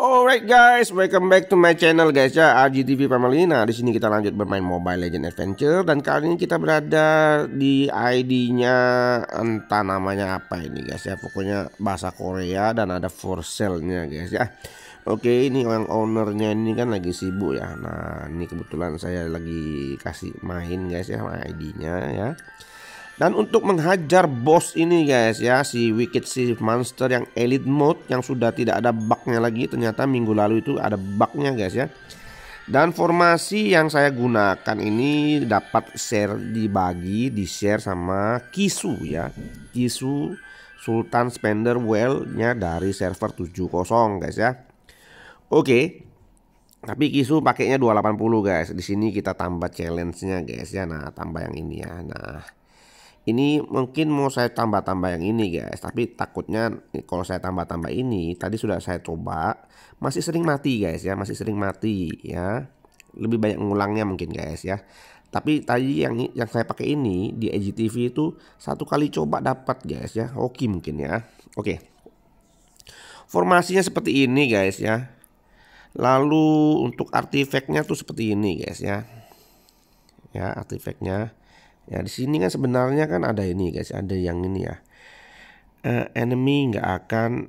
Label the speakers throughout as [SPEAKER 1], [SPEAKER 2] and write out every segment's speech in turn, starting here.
[SPEAKER 1] Alright guys, welcome back to my channel guys ya RGTV Family. Nah di sini kita lanjut bermain Mobile Legend Adventure dan kali ini kita berada di ID-nya entah namanya apa ini guys ya. Pokoknya bahasa Korea dan ada for sale-nya guys ya. Oke ini orang ownernya ini kan lagi sibuk ya. Nah ini kebetulan saya lagi kasih main guys ya ID-nya ya. Dan untuk menghajar bos ini guys ya si Wicked si Monster yang Elite Mode yang sudah tidak ada bugnya lagi ternyata minggu lalu itu ada bugnya guys ya. Dan formasi yang saya gunakan ini dapat share dibagi di share sama Kisu ya. Kisu Sultan Spender Well nya dari server 70 guys ya. Oke. Tapi Kisu pakainya 280 guys. Di sini kita tambah challenge-nya guys ya. Nah, tambah yang ini ya. Nah, ini mungkin mau saya tambah-tambah yang ini guys tapi takutnya kalau saya tambah-tambah ini tadi sudah saya coba masih sering mati guys ya masih sering mati ya lebih banyak ngulangnya mungkin guys ya tapi tadi yang yang saya pakai ini di IGTV e itu satu kali coba dapat guys ya oke mungkin ya oke formasinya seperti ini guys ya lalu untuk artifactnya tuh seperti ini guys ya ya artifactnya Ya di sini kan sebenarnya kan ada ini guys, ada yang ini ya. Uh, enemy nggak akan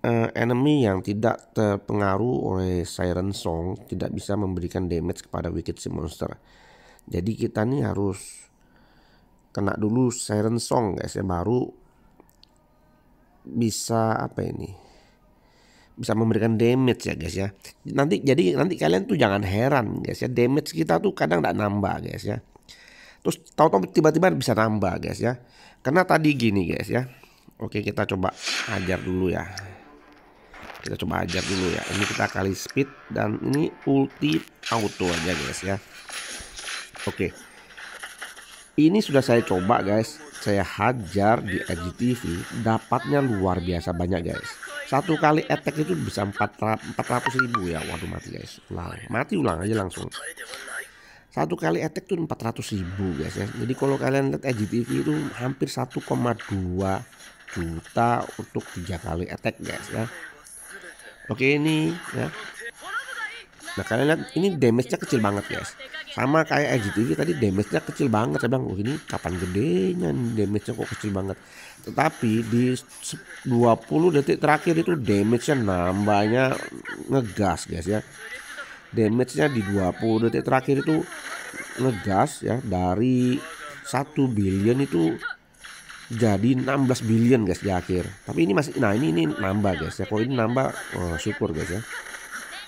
[SPEAKER 1] uh, enemy yang tidak terpengaruh oleh siren song tidak bisa memberikan damage kepada wicked si monster. Jadi kita nih harus kena dulu siren song guys ya baru bisa apa ini bisa memberikan damage ya guys ya. Nanti jadi nanti kalian tuh jangan heran guys ya, damage kita tuh kadang nggak nambah guys ya. Terus tahu-tahu tiba-tiba bisa nambah guys ya. Karena tadi gini guys ya. Oke kita coba ajar dulu ya. Kita coba ajar dulu ya. Ini kita kali speed dan ini ulti auto aja guys ya. Oke. Ini sudah saya coba guys. Saya hajar di IGTV dapatnya luar biasa banyak guys satu kali attack itu bisa 400 ribu ya waduh mati guys ulang mati ulang aja langsung satu kali attack tuh 400 ribu guys ya jadi kalau kalian lihat IGTV itu hampir 1,2 juta untuk tiga kali attack guys ya oke ini ya nah kalian lihat ini damage nya kecil banget guys sama kayak ini tadi damage-nya kecil banget saya bilang oh ini kapan gedenya damage-nya kok kecil banget tetapi di 20 detik terakhir itu damage-nya nambahnya ngegas guys ya damage-nya di 20 detik terakhir itu ngegas ya dari 1 billion itu jadi 16 billion guys di akhir tapi ini masih nah ini ini nambah guys ya kalau ini nambah oh, syukur guys ya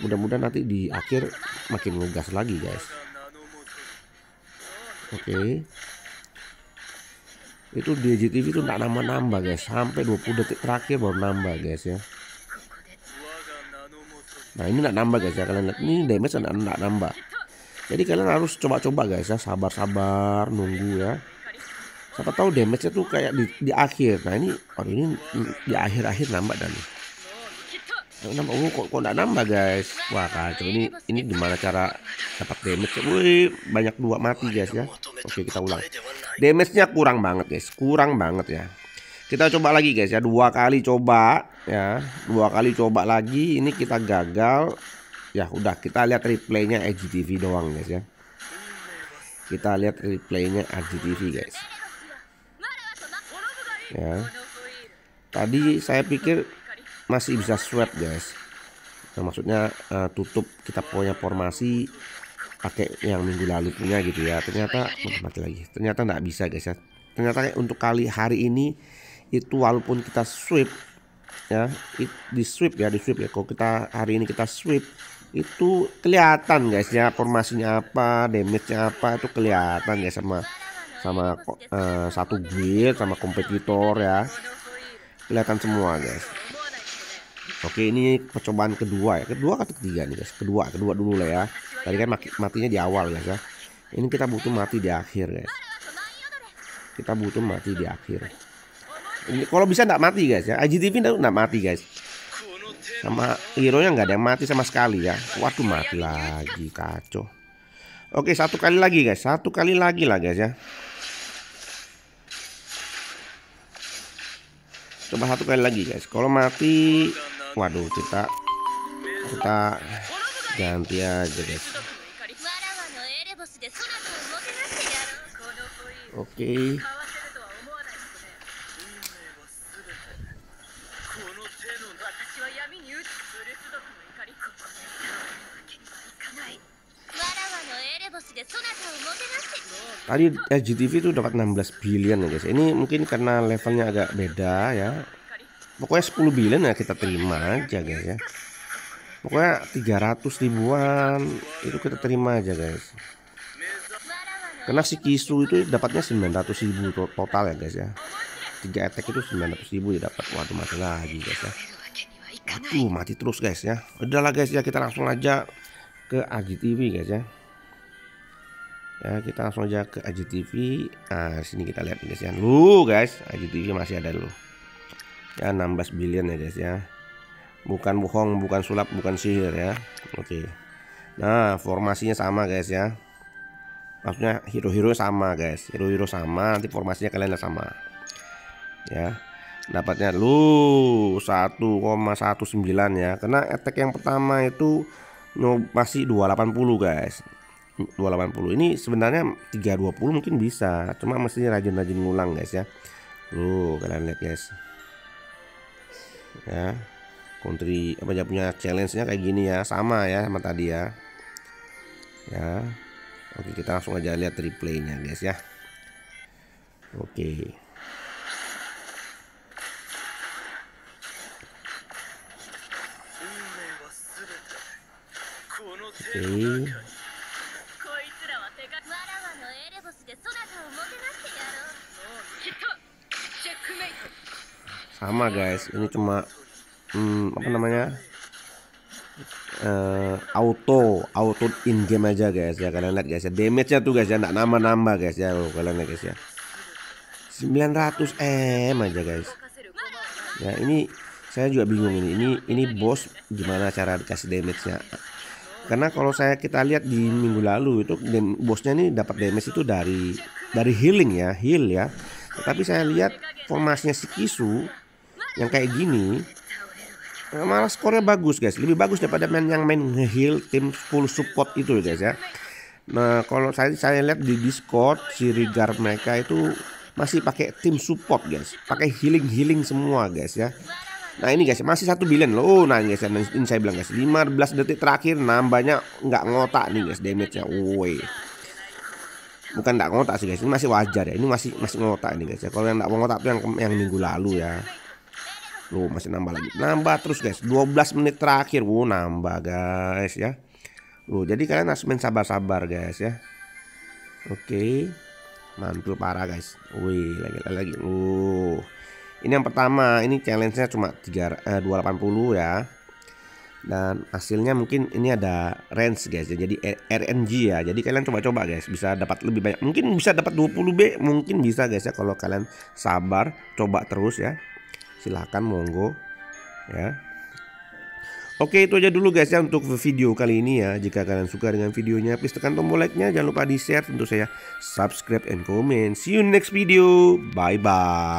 [SPEAKER 1] mudah-mudahan nanti di akhir makin ngegas lagi guys oke okay. itu di IGTV itu tidak nambah-nambah guys sampai 20 detik terakhir baru nambah guys ya nah ini tidak nambah guys ya kalian lihat ini damage tidak nambah jadi kalian harus coba-coba guys ya sabar-sabar nunggu ya siapa tahu damage-nya tuh kayak di, di akhir nah ini oh ini di akhir-akhir nambah dan nih nambah uh, kok, kok nambah guys wah kacau ini ini gimana cara dapat damage ya? wih banyak dua mati guys ya oke kita ulang damage nya kurang banget guys kurang banget ya kita coba lagi guys ya dua kali coba ya dua kali coba lagi ini kita gagal ya udah kita lihat replaynya AGTV doang guys ya kita lihat replaynya AGTV guys ya tadi saya pikir masih bisa sweep guys nah, maksudnya uh, tutup kita punya formasi pakai yang minggu lalu punya gitu ya ternyata oh, mati lagi ternyata nggak bisa guys ya ternyata untuk kali hari ini itu walaupun kita sweep ya it, di sweep ya di sweep ya kalau kita hari ini kita sweep itu kelihatan guys ya formasinya apa damage-nya apa itu kelihatan guys ya, sama sama uh, satu guild sama kompetitor ya kelihatan semua guys Oke ini percobaan kedua ya Kedua atau ketiga nih guys Kedua kedua dulu lah ya Tadi kan matinya di awal guys ya Ini kita butuh mati di akhir guys Kita butuh mati di akhir ini, Kalau bisa gak mati guys ya IGTV gak mati guys Sama hero nya nggak ada yang mati sama sekali ya Waduh mati lagi kacau Oke satu kali lagi guys Satu kali lagi lah guys ya Coba satu kali lagi guys Kalau mati waduh kita kita ganti aja guys oke Tadi SGTV eh, itu dapat 16 billion ya guys. Ini mungkin karena levelnya agak beda ya pokoknya 10 billion ya kita terima aja guys ya pokoknya 300 ribuan itu kita terima aja guys karena si kisu itu dapatnya 900 ribu total ya guys ya 3 attack itu 900 ribu ya dapat waduh mati lagi guys ya aduh mati terus guys ya udahlah guys ya kita langsung aja ke AGTV guys ya ya kita langsung aja ke AGTV nah sini kita lihat guys ya lu guys AGTV masih ada dulu ya 16 billion ya guys ya bukan bohong bukan sulap bukan sihir ya oke nah formasinya sama guys ya maksudnya hero-hero sama guys hero-hero sama nanti formasinya kalian sama ya dapatnya lu 1,19 ya karena attack yang pertama itu masih 280 guys 280 ini sebenarnya 320 mungkin bisa cuma mesti rajin-rajin ngulang guys ya lu kalian lihat guys ya country apa ya punya challenge-nya kayak gini ya sama ya sama tadi ya ya oke kita langsung aja lihat replay-nya guys ya oke oke sama guys ini cuma hmm, apa namanya uh, auto auto in game aja guys ya kalian lihat guys ya damage nya tuh guys ya nggak nambah nambah guys ya oh, kalian lihat guys ya 900 m aja guys ya ini saya juga bingung ini ini ini bos gimana cara dikasih damage nya karena kalau saya kita lihat di minggu lalu itu bosnya ini dapat damage itu dari dari healing ya heal ya tapi saya lihat formasinya si Kisu yang kayak gini eh, malah skornya bagus guys lebih bagus daripada main yang main heal tim full support itu guys ya nah kalau saya saya lihat di discord si regard mereka itu masih pakai tim support guys pakai healing healing semua guys ya nah ini guys masih satu billion loh oh, nah guys ya, ini saya bilang guys 15 detik terakhir nambahnya nggak ngotak nih guys damage nya woi bukan nggak ngotak sih guys ini masih wajar ya ini masih masih ngotak ini guys ya kalau yang nggak ngotak itu yang yang minggu lalu ya Lu masih nambah lagi. Nambah terus guys. 12 menit terakhir. Wuh nambah guys ya. Lu jadi kalian harus main sabar-sabar guys ya. Oke. Mantul parah guys. Wih lagi lagi. Lu. Ini yang pertama. Ini challenge-nya cuma 3 eh, 280 ya. Dan hasilnya mungkin ini ada range guys ya. Jadi eh, RNG ya. Jadi kalian coba-coba guys bisa dapat lebih banyak. Mungkin bisa dapat 20B, mungkin bisa guys ya kalau kalian sabar, coba terus ya silahkan monggo ya Oke itu aja dulu guys ya untuk video kali ini ya Jika kalian suka dengan videonya please tekan tombol like-nya Jangan lupa di share tentu saya Subscribe and comment See you next video Bye bye